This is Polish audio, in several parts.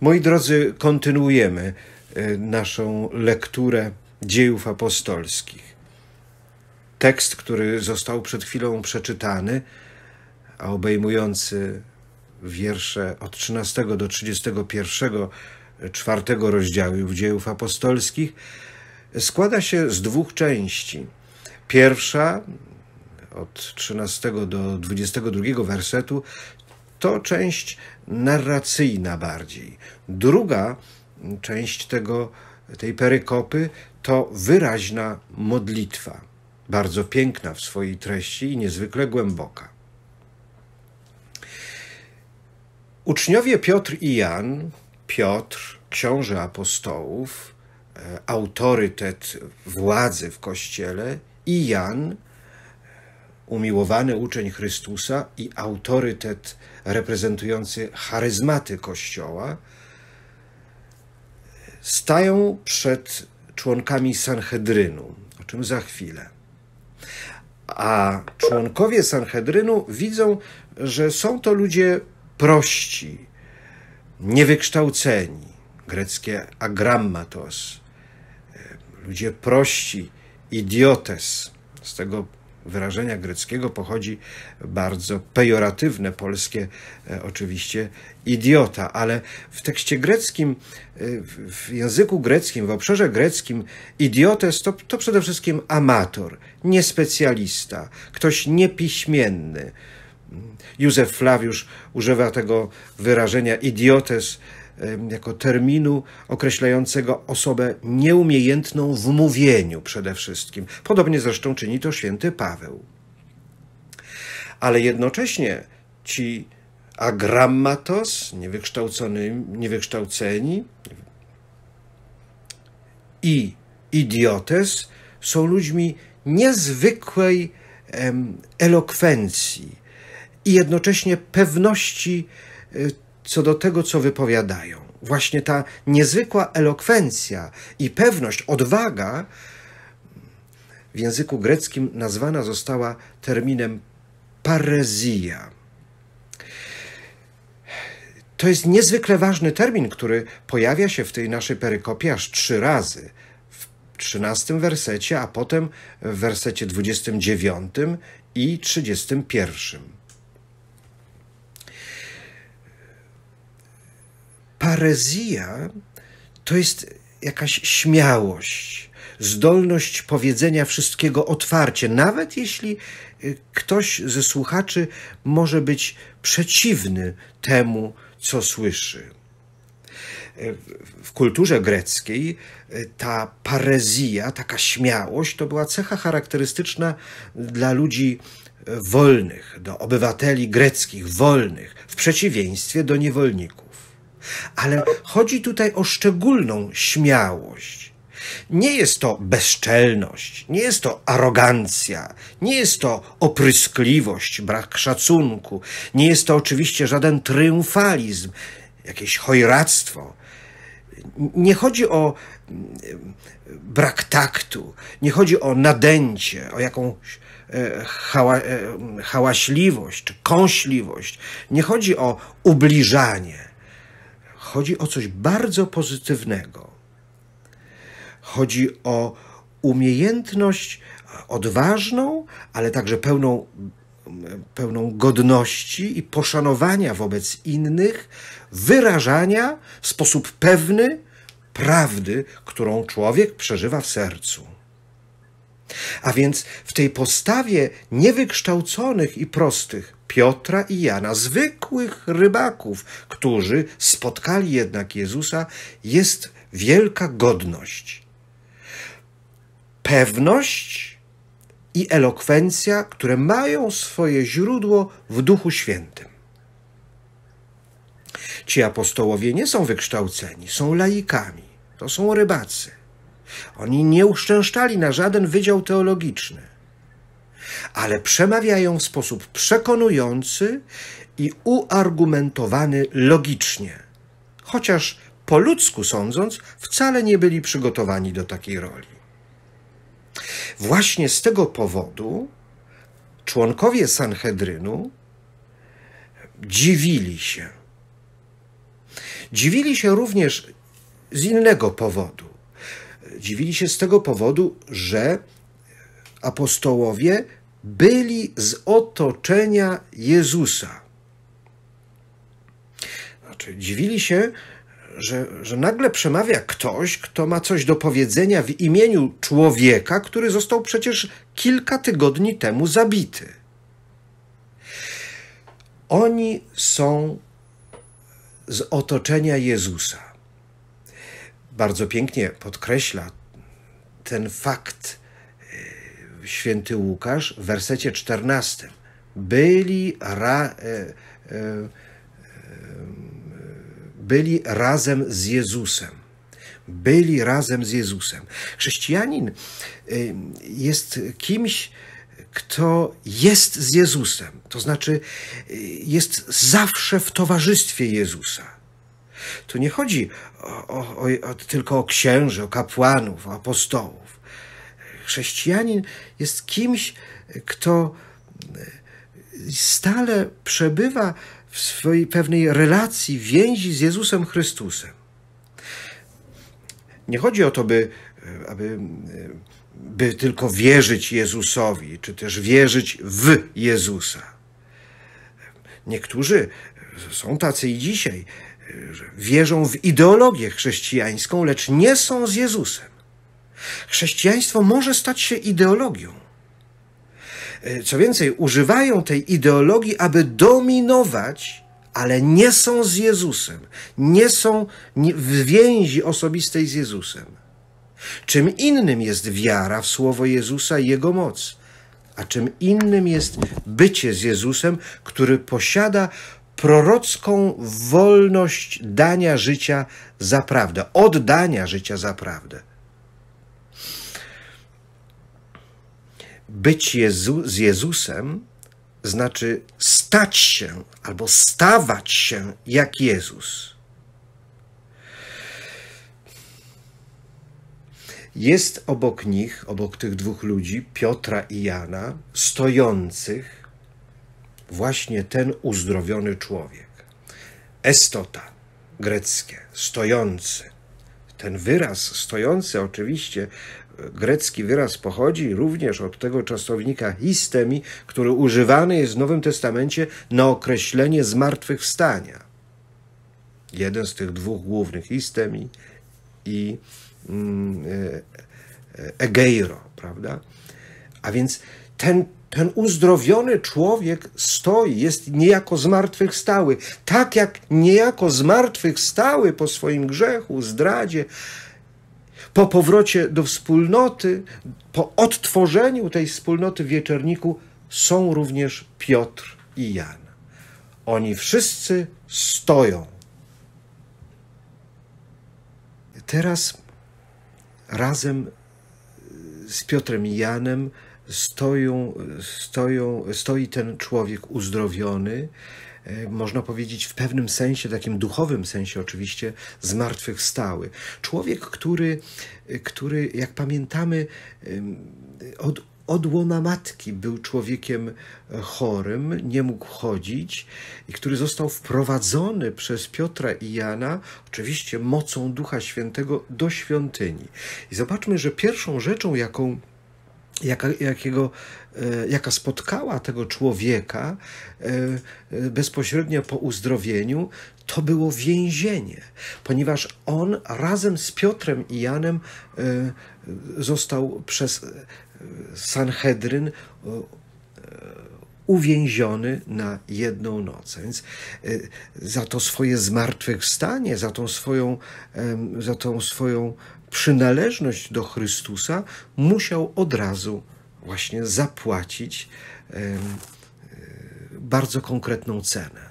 Moi drodzy, kontynuujemy e, naszą lekturę dziejów apostolskich. Tekst, który został przed chwilą przeczytany, a obejmujący wiersze od 13 do 31 czwartego rozdziału dziejów apostolskich, składa się z dwóch części. Pierwsza od 13 do 22 wersetu to część narracyjna bardziej. Druga część tego, tej perykopy to wyraźna modlitwa, bardzo piękna w swojej treści i niezwykle głęboka. Uczniowie Piotr i Jan, Piotr, książę apostołów, e, autorytet władzy w kościele, i Jan, umiłowany uczeń Chrystusa i autorytet reprezentujący charyzmaty Kościoła, stają przed członkami Sanhedrynu, o czym za chwilę. A członkowie Sanhedrynu widzą, że są to ludzie prości, niewykształceni, greckie agrammatos, e, ludzie prości, idiotes, z tego wyrażenia greckiego pochodzi bardzo pejoratywne polskie e, oczywiście idiota, ale w tekście greckim, e, w języku greckim, w obszarze greckim idiotes to, to przede wszystkim amator, niespecjalista, ktoś niepiśmienny. Józef Flawiusz używa tego wyrażenia idiotes jako terminu określającego osobę nieumiejętną w mówieniu przede wszystkim. Podobnie zresztą czyni to święty Paweł. Ale jednocześnie ci agrammatos, niewykształceni i idiotes są ludźmi niezwykłej em, elokwencji i jednocześnie pewności y, co do tego, co wypowiadają. Właśnie ta niezwykła elokwencja i pewność, odwaga w języku greckim nazwana została terminem parezja. To jest niezwykle ważny termin, który pojawia się w tej naszej perykopie aż trzy razy. W trzynastym wersecie, a potem w wersecie dziewiątym i trzydziestym pierwszym. Parezja to jest jakaś śmiałość, zdolność powiedzenia wszystkiego otwarcie, nawet jeśli y, ktoś ze słuchaczy może być przeciwny temu, co słyszy. Y, w kulturze greckiej y, ta parezja, taka śmiałość, to była cecha charakterystyczna dla ludzi wolnych, do obywateli greckich, wolnych, w przeciwieństwie do niewolników. Ale chodzi tutaj o szczególną śmiałość. Nie jest to bezczelność, nie jest to arogancja, nie jest to opryskliwość, brak szacunku, nie jest to oczywiście żaden triumfalizm, jakieś hojractwo. Nie chodzi o mm, brak taktu, nie chodzi o nadęcie, o jakąś e, hała, e, hałaśliwość czy kąśliwość, nie chodzi o ubliżanie Chodzi o coś bardzo pozytywnego. Chodzi o umiejętność odważną, ale także pełną, pełną godności i poszanowania wobec innych, wyrażania w sposób pewny prawdy, którą człowiek przeżywa w sercu. A więc w tej postawie niewykształconych i prostych Piotra i Jana, zwykłych rybaków, którzy spotkali jednak Jezusa, jest wielka godność. Pewność i elokwencja, które mają swoje źródło w Duchu Świętym. Ci apostołowie nie są wykształceni, są laikami, to są rybacy. Oni nie uszczęszczali na żaden wydział teologiczny, ale przemawiają w sposób przekonujący i uargumentowany logicznie, chociaż po ludzku sądząc, wcale nie byli przygotowani do takiej roli. Właśnie z tego powodu członkowie Sanhedrynu dziwili się. Dziwili się również z innego powodu. Dziwili się z tego powodu, że apostołowie byli z otoczenia Jezusa. Znaczy, dziwili się, że, że nagle przemawia ktoś, kto ma coś do powiedzenia w imieniu człowieka, który został przecież kilka tygodni temu zabity. Oni są z otoczenia Jezusa bardzo pięknie podkreśla ten fakt e, święty Łukasz w wersecie 14. Byli, ra, e, e, byli razem z Jezusem. Byli razem z Jezusem. Chrześcijanin jest kimś, kto jest z Jezusem, to znaczy jest zawsze w towarzystwie Jezusa tu nie chodzi o, o, o, tylko o księży, o kapłanów, o apostołów. Chrześcijanin jest kimś, kto e, stale przebywa w swojej pewnej relacji, więzi z Jezusem Chrystusem. Nie chodzi o to, by, e, aby, e, by tylko wierzyć Jezusowi, czy też wierzyć w Jezusa. Niektórzy są tacy i dzisiaj, wierzą w ideologię chrześcijańską, lecz nie są z Jezusem. Chrześcijaństwo może stać się ideologią. E, co więcej, używają tej ideologii, aby dominować, ale nie są z Jezusem, nie są w więzi osobistej z Jezusem. Czym innym jest wiara w słowo Jezusa i jego moc, a czym innym jest bycie z Jezusem, który posiada prorocką wolność dania życia za prawdę, oddania życia za prawdę. Być Jezu z Jezusem znaczy stać się albo stawać się jak Jezus. Jest obok nich, obok tych dwóch ludzi, Piotra i Jana, stojących właśnie ten uzdrowiony człowiek. Estota, greckie, stojący. Ten wyraz stojący oczywiście e, grecki wyraz pochodzi również od tego czasownika histemi, który używany jest w Nowym Testamencie na określenie zmartwychwstania. Jeden z tych dwóch głównych histemi i mm, e, e, egeiro, prawda? A więc ten ten uzdrowiony człowiek stoi, jest niejako zmartwychwstały. Tak jak niejako zmartwychwstały po swoim grzechu, zdradzie, po powrocie do wspólnoty, po odtworzeniu tej wspólnoty w są również Piotr i Jan. Oni wszyscy stoją. Teraz razem z Piotrem i Janem stoją, stoją, stoi ten człowiek uzdrowiony, e, można powiedzieć w pewnym sensie, takim duchowym sensie oczywiście, zmartwychwstały. Człowiek, który, który jak pamiętamy, od, od łona matki był człowiekiem e, chorym, nie mógł chodzić i który został wprowadzony przez Piotra i Jana, oczywiście mocą Ducha Świętego, do świątyni. I zobaczmy, że pierwszą rzeczą, jaką jaka, jakiego, e, jaka spotkała tego człowieka e, e, bezpośrednio po uzdrowieniu, to było więzienie, ponieważ on razem z Piotrem i Janem został przez Sanhedryn uwięziony na jedną noc. Więc za to swoje zmartwychwstanie, za tą swoją, za tą swoją przynależność do Chrystusa musiał od razu właśnie zapłacić e, bardzo konkretną cenę.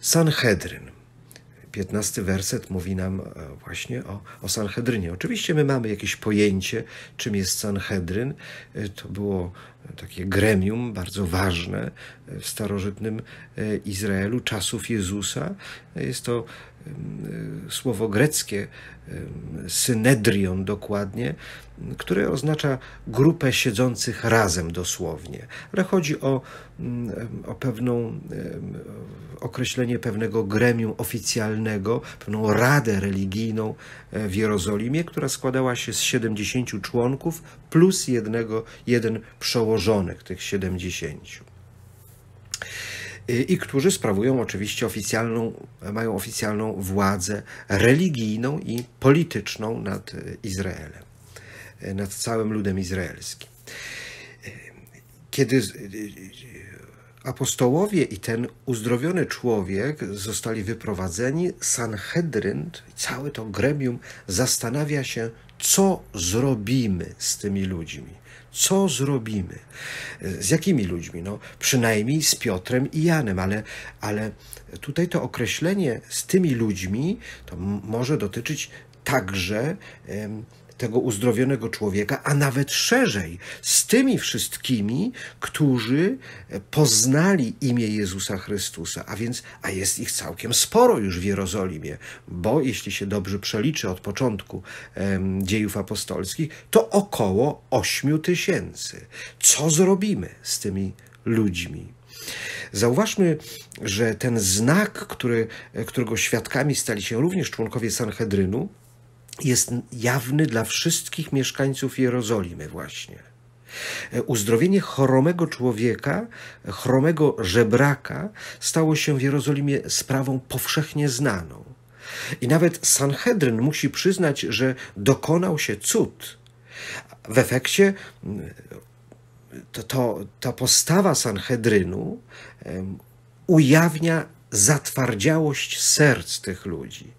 Sanhedryn. 15 werset mówi nam e, właśnie o, o Sanhedrynie. Oczywiście my mamy jakieś pojęcie, czym jest Sanhedryn. E, to było takie gremium bardzo ważne w starożytnym Izraelu czasów Jezusa. Jest to Y, słowo greckie, y, synedrion dokładnie, które oznacza grupę siedzących razem dosłownie, ale chodzi o, y, o pewną określenie pewnego gremium oficjalnego, pewną radę religijną e, w Jerozolimie, która składała się z 70 członków plus jednego, jeden przełożonych tych 70 i którzy sprawują oczywiście oficjalną, mają oficjalną władzę religijną i polityczną nad Izraelem, nad całym ludem izraelskim. Kiedy apostołowie i ten uzdrowiony człowiek zostali wyprowadzeni, Sanhedryn, całe to gremium, zastanawia się, co zrobimy z tymi ludźmi co zrobimy? Z jakimi ludźmi? No, przynajmniej z Piotrem i Janem, ale, ale tutaj to określenie z tymi ludźmi to może dotyczyć także tego uzdrowionego człowieka, a nawet szerzej z tymi wszystkimi, którzy poznali imię Jezusa Chrystusa, a więc, a jest ich całkiem sporo już w Jerozolimie, bo jeśli się dobrze przeliczy od początku em, dziejów apostolskich, to około 8 tysięcy. Co zrobimy z tymi ludźmi? Zauważmy, że ten znak, który, którego świadkami stali się również członkowie Sanhedrynu, jest jawny dla wszystkich mieszkańców Jerozolimy właśnie. E, uzdrowienie chromego człowieka, e, chromego żebraka stało się w Jerozolimie sprawą powszechnie znaną. I nawet Sanhedryn musi przyznać, że dokonał się cud. W efekcie to, to, ta postawa Sanhedrynu um, ujawnia zatwardziałość serc tych ludzi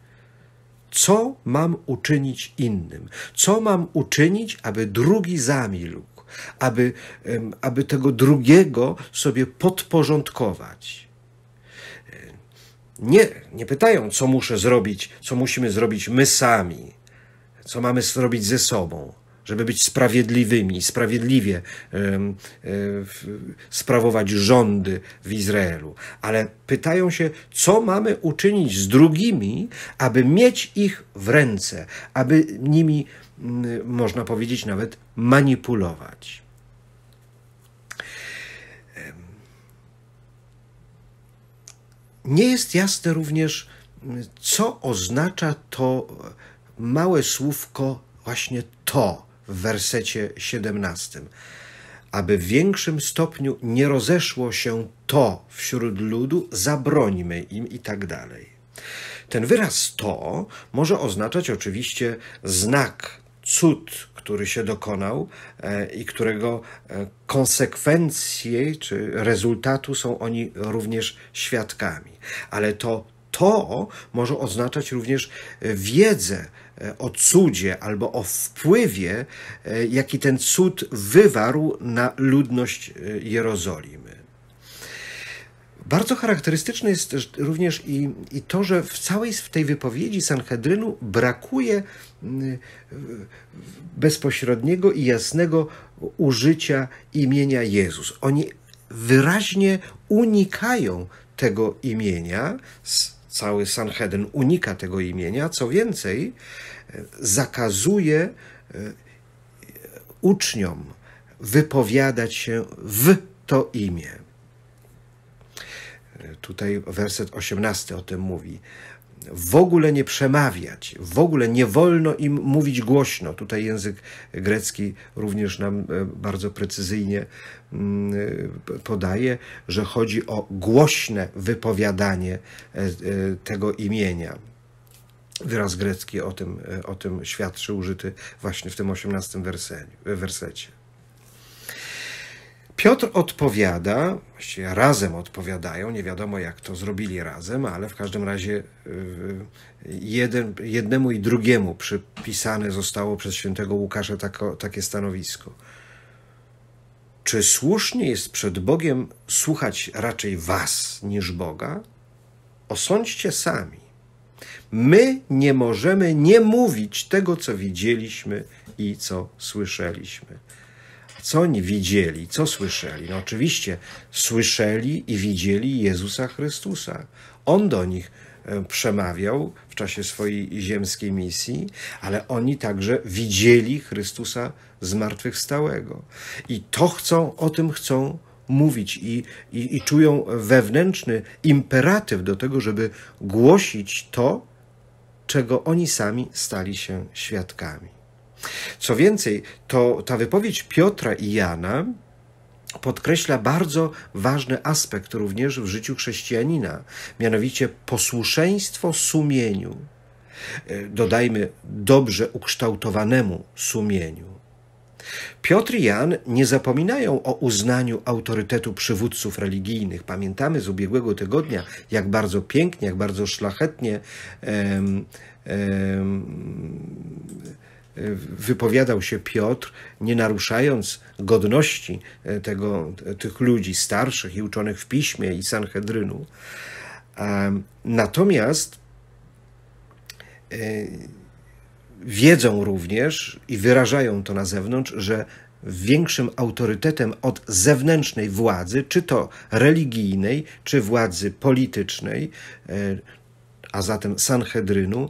co mam uczynić innym, co mam uczynić, aby drugi zamilkł, aby, aby tego drugiego sobie podporządkować. E, nie, nie pytają, co muszę zrobić, co musimy zrobić my sami, co mamy zrobić ze sobą, żeby być sprawiedliwymi, sprawiedliwie sprawować rządy w Izraelu. Ale pytają się, co mamy uczynić z drugimi, aby mieć ich w ręce, aby nimi, można powiedzieć, nawet manipulować. Nie jest jasne również, co oznacza to małe słówko, właśnie to w wersecie 17. Aby w większym stopniu nie rozeszło się to wśród ludu, zabrońmy im i tak dalej. Ten wyraz to może oznaczać oczywiście znak, cud, który się dokonał e, i którego e, konsekwencje czy rezultatu są oni również świadkami. Ale to to może oznaczać również e, wiedzę, E, o cudzie albo o wpływie, e, jaki ten cud wywarł na ludność e, Jerozolimy. Bardzo charakterystyczne jest również i, i to, że w całej w tej wypowiedzi Sanhedrynu brakuje bezpośredniego i jasnego użycia imienia Jezus. Oni wyraźnie unikają tego imienia Cały Sanhedrin unika tego imienia. Co więcej, e, zakazuje e, uczniom wypowiadać się w to imię. E, tutaj werset 18 o tym mówi w ogóle nie przemawiać, w ogóle nie wolno im mówić głośno. Tutaj język grecki również nam e, bardzo precyzyjnie mm, e, podaje, że chodzi o głośne wypowiadanie e, tego imienia. Wyraz grecki o tym, o tym świadczy, użyty właśnie w tym 18 wersecie. Piotr odpowiada, właściwie razem odpowiadają, nie wiadomo jak to zrobili razem, ale w każdym razie y, jeden, jednemu i drugiemu przypisane zostało przez świętego Łukasza tako, takie stanowisko. Czy słusznie jest przed Bogiem słuchać raczej Was niż Boga? Osądźcie sami. My nie możemy nie mówić tego, co widzieliśmy i co słyszeliśmy. Co oni widzieli, co słyszeli? No oczywiście słyszeli i widzieli Jezusa Chrystusa. On do nich e, przemawiał w czasie swojej ziemskiej misji, ale oni także widzieli Chrystusa zmartwychwstałego. I to chcą, o tym chcą mówić i, i, i czują wewnętrzny imperatyw do tego, żeby głosić to, czego oni sami stali się świadkami. Co więcej, to ta wypowiedź Piotra i Jana podkreśla bardzo ważny aspekt również w życiu chrześcijanina, mianowicie posłuszeństwo sumieniu. E, dodajmy dobrze ukształtowanemu sumieniu. Piotr i Jan nie zapominają o uznaniu autorytetu przywódców religijnych. Pamiętamy z ubiegłego tygodnia, jak bardzo pięknie, jak bardzo szlachetnie em, em, wypowiadał się Piotr, nie naruszając godności e, tego, tych ludzi starszych i uczonych w piśmie i Sanhedrynu. Natomiast e, wiedzą również i wyrażają to na zewnątrz, że większym autorytetem od zewnętrznej władzy, czy to religijnej, czy władzy politycznej, e, a zatem Sanhedrynu,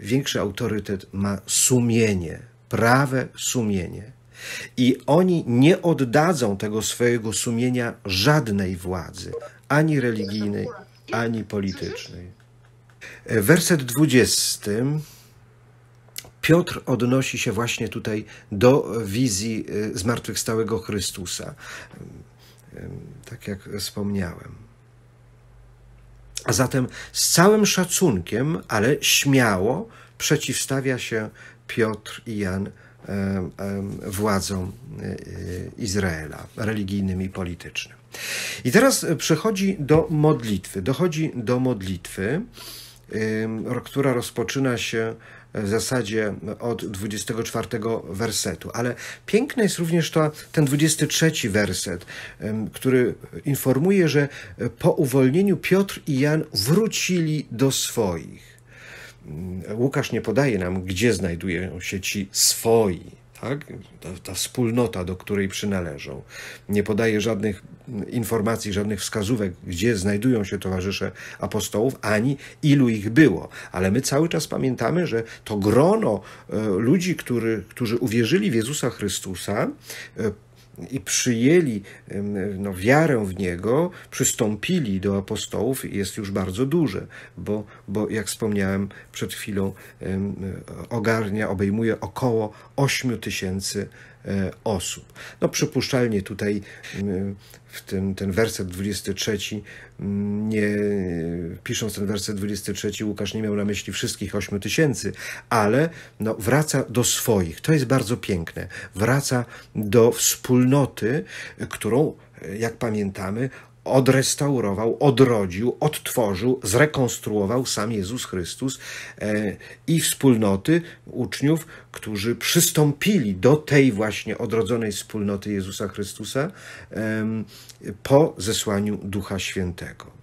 większy autorytet ma sumienie, prawe sumienie. I oni nie oddadzą tego swojego sumienia żadnej władzy, ani religijnej, ani politycznej. Werset 20. Piotr odnosi się właśnie tutaj do wizji y, zmartwychwstałego Chrystusa, tak jak wspomniałem. A zatem z całym szacunkiem, ale śmiało przeciwstawia się Piotr i Jan władzom e, Izraela, religijnym i politycznym. I teraz przechodzi do modlitwy. Dochodzi do modlitwy, która rozpoczyna się w zasadzie od 24 wersetu. Ale piękny jest również to, ten 23 werset, który informuje, że e, po uwolnieniu Piotr i Jan wrócili do swoich. Mm, Łukasz nie podaje nam, gdzie znajdują się ci swoi. Tak? Ta, ta, wspólnota, do której przynależą. Nie podaje żadnych informacji, żadnych wskazówek, gdzie znajdują się towarzysze apostołów, ani ilu ich było. Ale my cały czas pamiętamy, że to grono e, ludzi, który, którzy uwierzyli w Jezusa Chrystusa, e, i przyjęli no, wiarę w Niego, przystąpili do apostołów jest już bardzo duże, bo, bo jak wspomniałem przed chwilą, e, ogarnia, obejmuje około 8 tysięcy E, osób. No przypuszczalnie tutaj w tym, ten werset 23, nie, pisząc ten werset 23, Łukasz nie miał na myśli wszystkich 8 tysięcy, ale no, wraca do swoich. To jest bardzo piękne. Wraca do wspólnoty, którą, e, jak pamiętamy, odrestaurował, odrodził, odtworzył, zrekonstruował sam Jezus Chrystus e, i wspólnoty uczniów, którzy przystąpili do tej właśnie odrodzonej wspólnoty Jezusa Chrystusa po zesłaniu Ducha Świętego.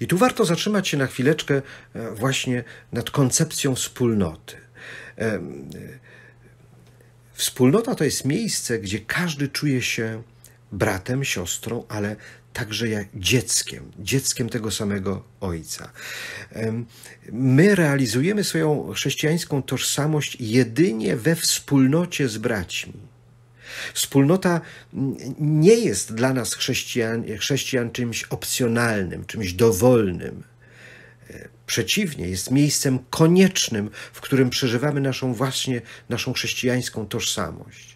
I tu warto zatrzymać się na chwileczkę e, właśnie nad koncepcją wspólnoty. Wspólnota to jest miejsce, gdzie każdy czuje się bratem, siostrą, ale także jak dzieckiem, dzieckiem tego samego Ojca. My realizujemy swoją chrześcijańską tożsamość jedynie we wspólnocie z braćmi. Wspólnota nie jest dla nas chrześcijan, chrześcijan czymś opcjonalnym, czymś dowolnym. E, przeciwnie, jest miejscem koniecznym, w którym przeżywamy naszą właśnie naszą chrześcijańską tożsamość.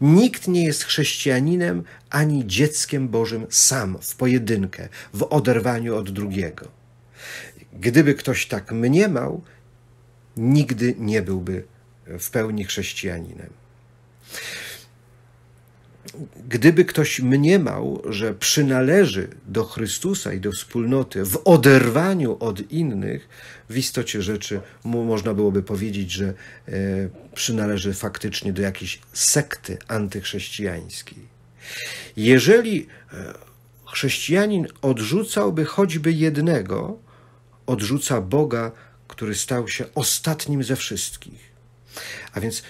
Nikt nie jest chrześcijaninem ani dzieckiem Bożym sam, w pojedynkę, w oderwaniu od drugiego. Gdyby ktoś tak mniemał, nigdy nie byłby w pełni chrześcijaninem gdyby ktoś mniemał, że przynależy do Chrystusa i do wspólnoty w oderwaniu od innych, w istocie rzeczy mu można byłoby powiedzieć, że e, przynależy faktycznie do jakiejś sekty antychrześcijańskiej. Jeżeli e, chrześcijanin odrzucałby choćby jednego, odrzuca Boga, który stał się ostatnim ze wszystkich. A więc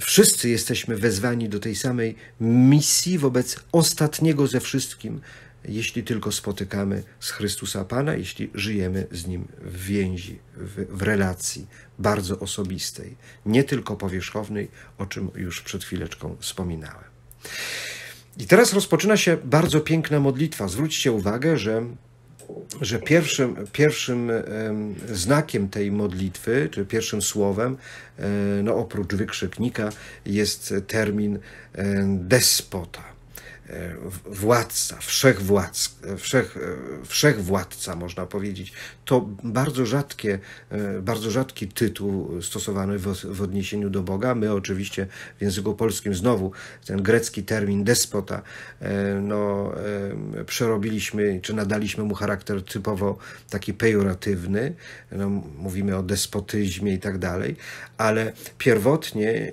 wszyscy jesteśmy wezwani do tej samej misji wobec ostatniego ze wszystkim, jeśli tylko spotykamy z Chrystusa Pana, jeśli żyjemy z Nim w więzi, w, w, relacji bardzo osobistej, nie tylko powierzchownej, o czym już przed chwileczką wspominałem. I teraz rozpoczyna się bardzo piękna modlitwa. Zwróćcie uwagę, że że pierwszym, pierwszym znakiem tej modlitwy, czy pierwszym słowem, no oprócz wykrzyknika, jest termin despota władca, wszechwładz, wszech, wszechwładca, można powiedzieć. To bardzo, rzadkie, e, bardzo rzadki tytuł stosowany w, w odniesieniu do Boga. My oczywiście w języku polskim znowu ten grecki termin despota e, no, e, przerobiliśmy, czy nadaliśmy mu charakter typowo taki pejoratywny. No, mówimy o despotyzmie i tak dalej, ale pierwotnie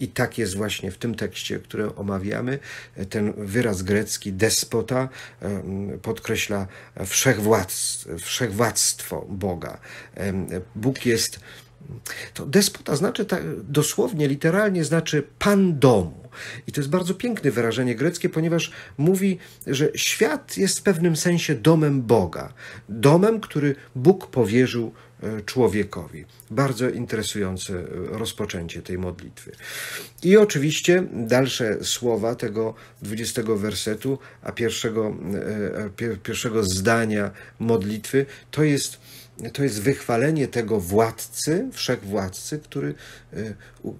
i tak jest właśnie w tym tekście, który omawiamy. Ten wyraz grecki despota podkreśla wszechwładztwo Boga. Bóg jest. To despota znaczy tak, dosłownie, literalnie znaczy pan domu. I to jest bardzo piękne wyrażenie greckie, ponieważ mówi, że świat jest w pewnym sensie domem Boga. Domem, który Bóg powierzył E, człowiekowi. Bardzo interesujące e, rozpoczęcie tej modlitwy. I oczywiście dalsze słowa tego 20 wersetu, a pierwszego, e, pierwszego zdania modlitwy to jest to jest wychwalenie tego władcy, wszechwładcy, który,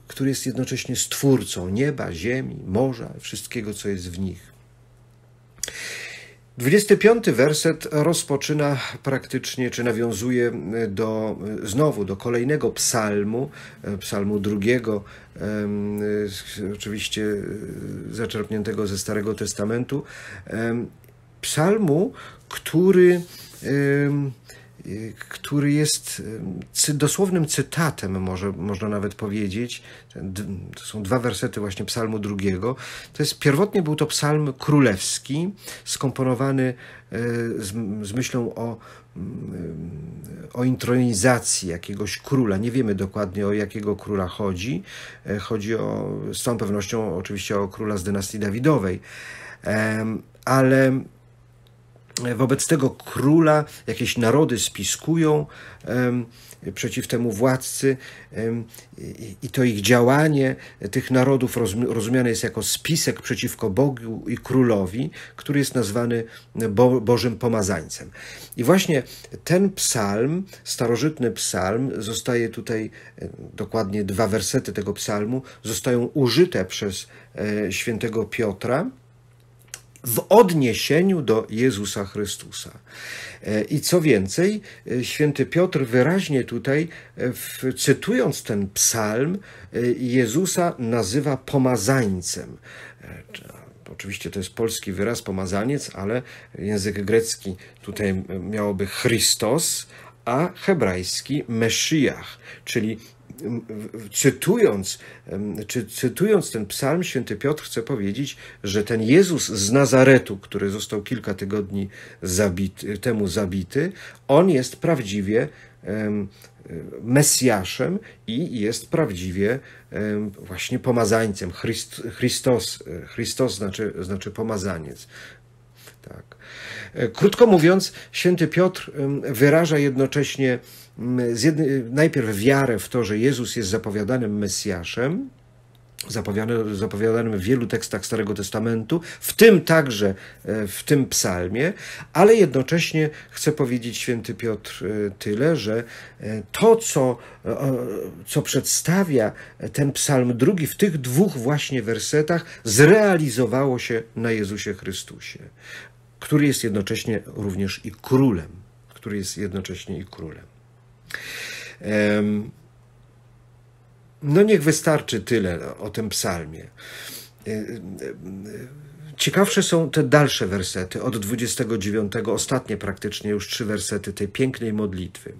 który jest jednocześnie stwórcą nieba, ziemi, morza, wszystkiego, co jest w nich. 25 werset rozpoczyna praktycznie, czy nawiązuje e, do, e, znowu do kolejnego psalmu, e, psalmu drugiego, oczywiście zaczerpniętego ze Starego Testamentu, psalmu, który który jest dosłownym cytatem, może, można nawet powiedzieć. To są dwa wersety właśnie psalmu drugiego. To jest, pierwotnie był to psalm królewski, skomponowany e, z, z myślą o o intronizacji jakiegoś króla. Nie wiemy dokładnie o jakiego króla chodzi. E, chodzi o, z całą pewnością oczywiście o króla z dynastii Dawidowej. Ale Wobec tego króla jakieś narody spiskują przeciw temu władcy i to ich działanie tych narodów rozumiane jest jako spisek przeciwko Bogu i królowi, który jest nazwany Bo Bożym Pomazańcem. I właśnie ten psalm, starożytny psalm, zostaje tutaj, e, dokładnie dwa wersety tego psalmu, zostają użyte przez e, świętego Piotra w odniesieniu do Jezusa Chrystusa. E, I co więcej, e, święty Piotr wyraźnie tutaj, e, w, cytując ten psalm, Jezusa nazywa pomazańcem. Oczywiście to jest polski wyraz pomazaniec, ale język grecki tutaj miałoby Christos, a hebrajski Meszyjach, czyli Cytując, czy, cytując ten psalm, święty Piotr chce powiedzieć, że ten Jezus z Nazaretu, który został kilka tygodni zabity, temu zabity, on jest prawdziwie Mesjaszem i jest prawdziwie właśnie pomazańcem. Christos, Christos znaczy, znaczy pomazaniec. Tak. E, krótko mówiąc, święty Piotr wyraża jednocześnie najpierw wiarę w to, że Jezus jest zapowiadanym Mesjaszem, zapowiadanym, zapowiadanym w wielu tekstach Starego Testamentu, w tym także e, w tym psalmie, ale jednocześnie chcę powiedzieć święty Piotr e, tyle, że e, to, co, co przedstawia ten psalm drugi w tych dwóch właśnie wersetach, zrealizowało się na Jezusie Chrystusie, który jest jednocześnie również i królem, który jest jednocześnie i królem. No niech wystarczy tyle o tym psalmie. E, e, ciekawsze są te dalsze wersety, od 29, ostatnie praktycznie już trzy wersety tej pięknej modlitwy.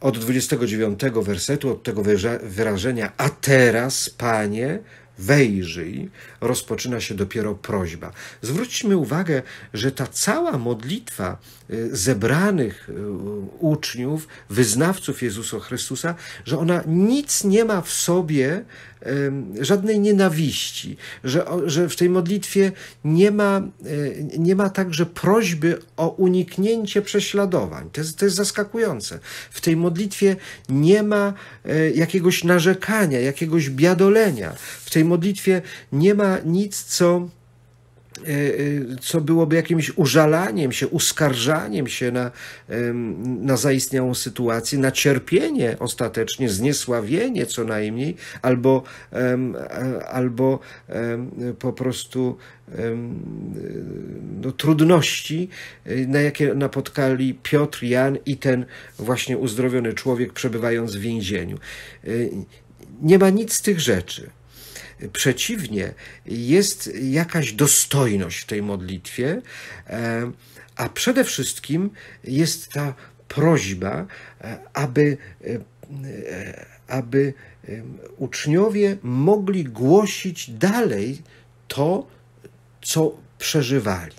Od 29 wersetu, od tego wyrażenia, a teraz, Panie, wejrzyj, rozpoczyna się dopiero prośba. Zwróćmy uwagę, że ta cała modlitwa y, zebranych y, uczniów, wyznawców Jezusa Chrystusa, że ona nic nie ma w sobie y, żadnej nienawiści, że, że w tej modlitwie nie ma, nie ma także prośby o uniknięcie prześladowań. To jest, to jest zaskakujące. W tej modlitwie nie ma jakiegoś narzekania, jakiegoś biadolenia tej modlitwie nie ma nic, co e, e, co byłoby jakimś użalaniem się, uskarżaniem się na, na zaistniałą sytuację, na cierpienie ostatecznie, zniesławienie co najmniej, albo, albo po prostu no, trudności, e, na jakie napotkali Piotr, Jan i ten właśnie uzdrowiony człowiek przebywając w więzieniu. Nie ma nic z tych rzeczy. Przeciwnie, jest jakaś dostojność w tej modlitwie, e, a przede wszystkim jest ta prośba, e, aby, e, aby uczniowie mogli głosić dalej to, co przeżywali.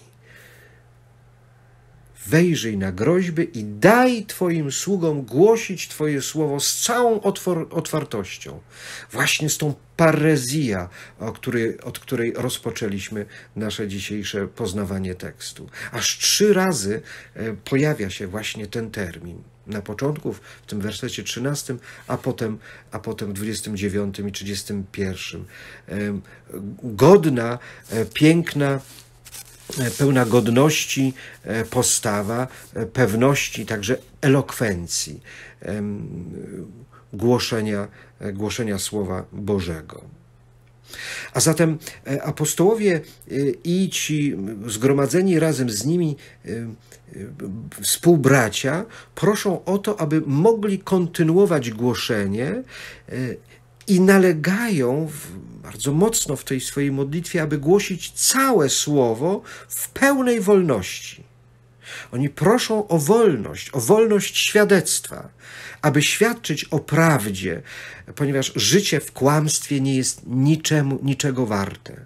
Wejrzyj na groźby i daj Twoim sługom głosić Twoje słowo z całą otwartością, właśnie z tą parezja, od której rozpoczęliśmy nasze dzisiejsze poznawanie tekstu. Aż trzy razy e, pojawia się właśnie ten termin. Na początku, w tym wersecie 13, a potem, a potem 29 i 31. E, godna, e, piękna, pełna godności postawa, pewności, także elokwencji głoszenia, e, głoszenia Słowa Bożego. A zatem e, apostołowie e, i ci zgromadzeni razem z nimi współbracia proszą o to, aby mogli kontynuować głoszenie i nalegają bardzo mocno w tej swojej modlitwie, aby głosić całe słowo w pełnej wolności. Oni proszą o wolność, o wolność świadectwa, aby świadczyć o prawdzie, ponieważ życie w kłamstwie nie jest niczemu, niczego warte.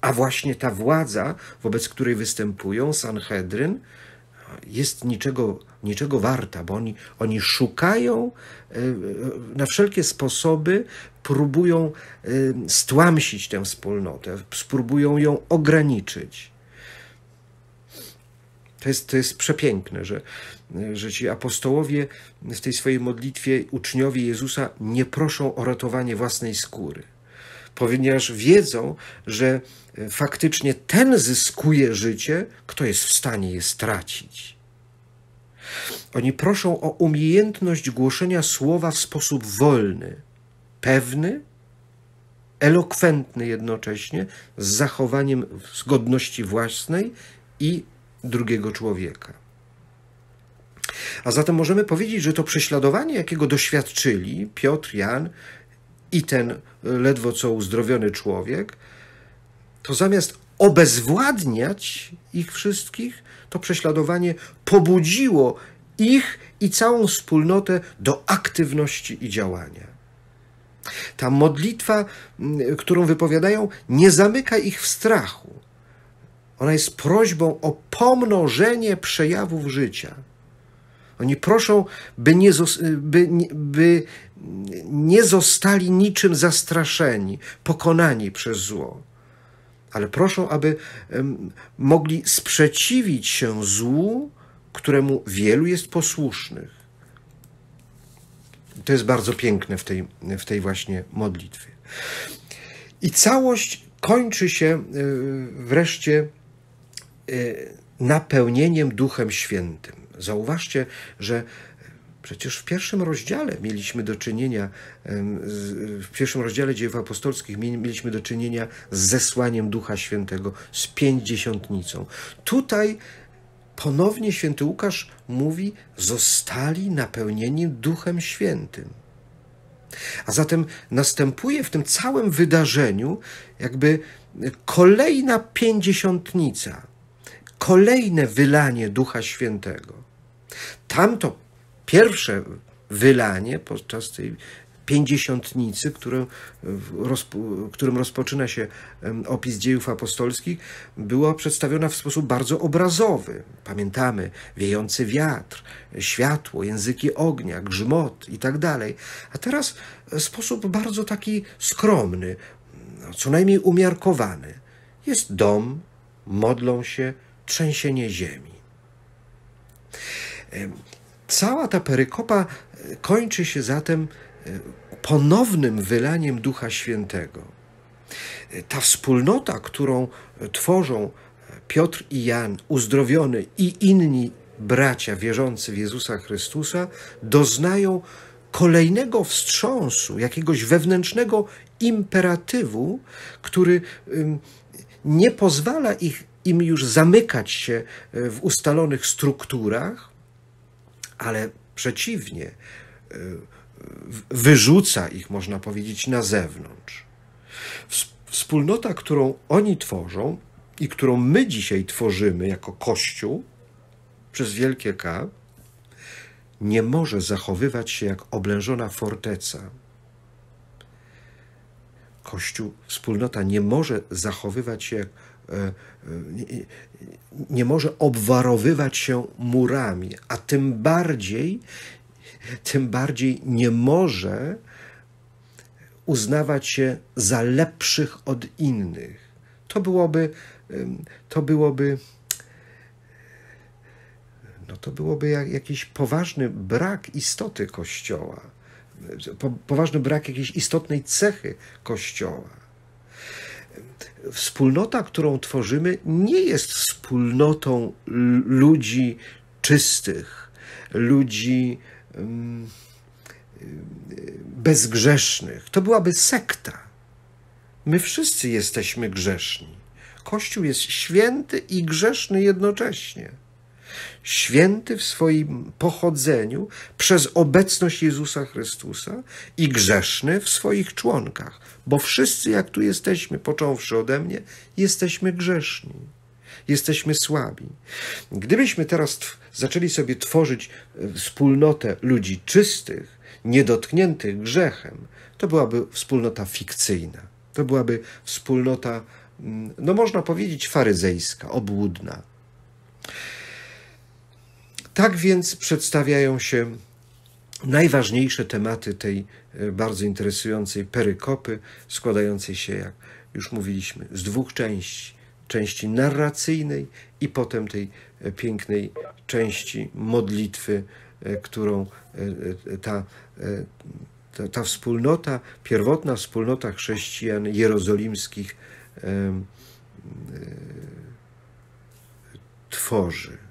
A właśnie ta władza, wobec której występują, Sanhedryn, jest niczego, niczego warta, bo oni, oni szukają e, e, na wszelkie sposoby, próbują e, stłamsić tę wspólnotę, spróbują ją ograniczyć. To jest, to jest przepiękne, że, że ci apostołowie w tej swojej modlitwie, uczniowie Jezusa, nie proszą o ratowanie własnej skóry, ponieważ wiedzą, że e, faktycznie ten zyskuje życie, kto jest w stanie je stracić. Oni proszą o umiejętność głoszenia słowa w sposób wolny, pewny, elokwentny jednocześnie, z zachowaniem zgodności własnej i drugiego człowieka. A zatem możemy powiedzieć, że to prześladowanie, jakiego doświadczyli Piotr, Jan i ten ledwo co uzdrowiony człowiek, to zamiast obezwładniać ich wszystkich, to prześladowanie pobudziło ich i całą wspólnotę do aktywności i działania. Ta modlitwa, którą wypowiadają, nie zamyka ich w strachu, ona jest prośbą o pomnożenie przejawów życia. Oni proszą, by nie, by, by nie zostali niczym zastraszeni, pokonani przez zło ale proszą, aby mogli sprzeciwić się złu, któremu wielu jest posłusznych. To jest bardzo piękne w tej, w tej właśnie modlitwie. I całość kończy się e, wreszcie Y, napełnieniem Duchem Świętym. Zauważcie, że Przecież w pierwszym rozdziale mieliśmy do czynienia, w pierwszym rozdziale dziejów apostolskich mieliśmy do czynienia z zesłaniem Ducha Świętego, z pięćdziesiątnicą. Tutaj ponownie święty Łukasz mówi, zostali napełnieni Duchem Świętym. A zatem następuje w tym całym wydarzeniu jakby kolejna pięćdziesiątnica – kolejne wylanie Ducha Świętego. Tamto pierwsze wylanie podczas tej pięćdziesiątnicy, którym, którym rozpoczyna się opis dziejów apostolskich, była przedstawiona w sposób bardzo obrazowy. Pamiętamy wiejący wiatr, światło, języki ognia, grzmot i tak dalej. A teraz sposób bardzo taki skromny, no, co najmniej umiarkowany. Jest dom, modlą się, trzęsienie ziemi. Cała ta perykopa e, kończy się zatem e, ponownym wylaniem Ducha Świętego. E, ta wspólnota, którą tworzą Piotr i Jan, uzdrowiony i inni bracia wierzący w Jezusa Chrystusa, doznają kolejnego wstrząsu, jakiegoś wewnętrznego imperatywu, który nie pozwala ich im już zamykać się e, w ustalonych strukturach, ale przeciwnie, e, wyrzuca ich, można powiedzieć, na zewnątrz. Wspólnota, którą oni tworzą i którą my dzisiaj tworzymy jako Kościół przez wielkie K, nie może zachowywać się jak oblężona forteca. Kościół, wspólnota nie może zachowywać się jak E, e, nie może obwarowywać się murami, a tym bardziej, tym bardziej nie może uznawać się za lepszych od innych. To byłoby, to byłoby, no to byłoby jakiś poważny brak istoty Kościoła, poważny brak jakiejś istotnej cechy Kościoła wspólnota, którą tworzymy, nie jest wspólnotą ludzi czystych, ludzi mm, y, bezgrzesznych. To byłaby sekta. My wszyscy jesteśmy grzeszni. Kościół jest święty i grzeszny jednocześnie święty w swoim pochodzeniu przez obecność Jezusa Chrystusa i grzeszny w swoich członkach, bo wszyscy, jak tu jesteśmy, począwszy ode mnie, jesteśmy grzeszni, jesteśmy słabi. Gdybyśmy teraz zaczęli sobie tworzyć e, wspólnotę ludzi czystych, niedotkniętych grzechem, to byłaby wspólnota fikcyjna, to byłaby wspólnota, mm, no można powiedzieć, faryzejska, obłudna. Tak więc przedstawiają się najważniejsze tematy tej e, bardzo interesującej perykopy, składającej się, jak już mówiliśmy, z dwóch części. Części narracyjnej i potem tej e, pięknej części modlitwy, e, którą ta, ta, ta wspólnota, pierwotna wspólnota chrześcijan jerozolimskich tworzy.